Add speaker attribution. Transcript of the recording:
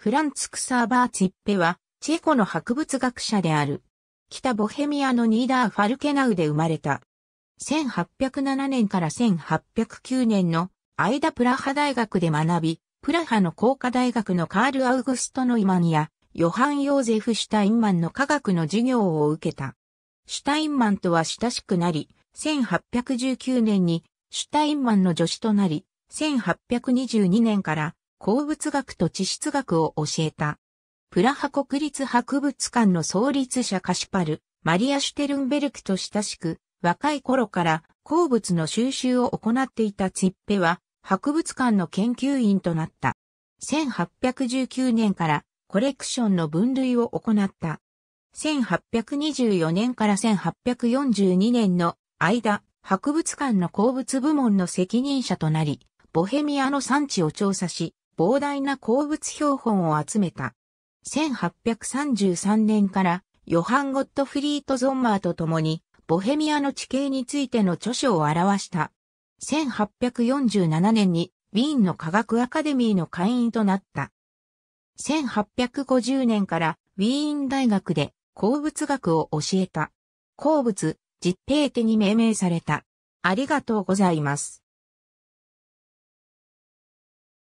Speaker 1: フランツ・
Speaker 2: クサーバーツィッペは、チェコの博物学者である。北ボヘミアのニーダー・ファルケナウで生まれた。1807年から1809年の間プラハ大学で学び、プラハの工科大学のカール・アウグスト・ノイマンや、ヨハン・ヨーゼフ・シュタインマンの科学の授業を受けた。シュタインマンとは親しくなり、1819年にシュタインマンの助手となり、1822年から鉱物学と地質学を教えた。プラハ国立博物館の創立者カシパル、マリア・シュテルンベルクと親しく、若い頃から鉱物の収集を行っていたツィッペは、博物館の研究員となった。1819年からコレクションの分類を行った。1824年から1842年の間、博物館の鉱物部門の責任者となり、ボヘミアの産地を調査し、膨大な鉱物標本を集めた。1833年からヨハン・ゴットフリート・ゾンマーと共にボヘミアの地形についての著書を表した。1847年にウィーンの科学アカデミーの会員となった。1850年からウィーン大学で鉱物学を教えた。鉱物、実平手に命名された。ありがとうございます。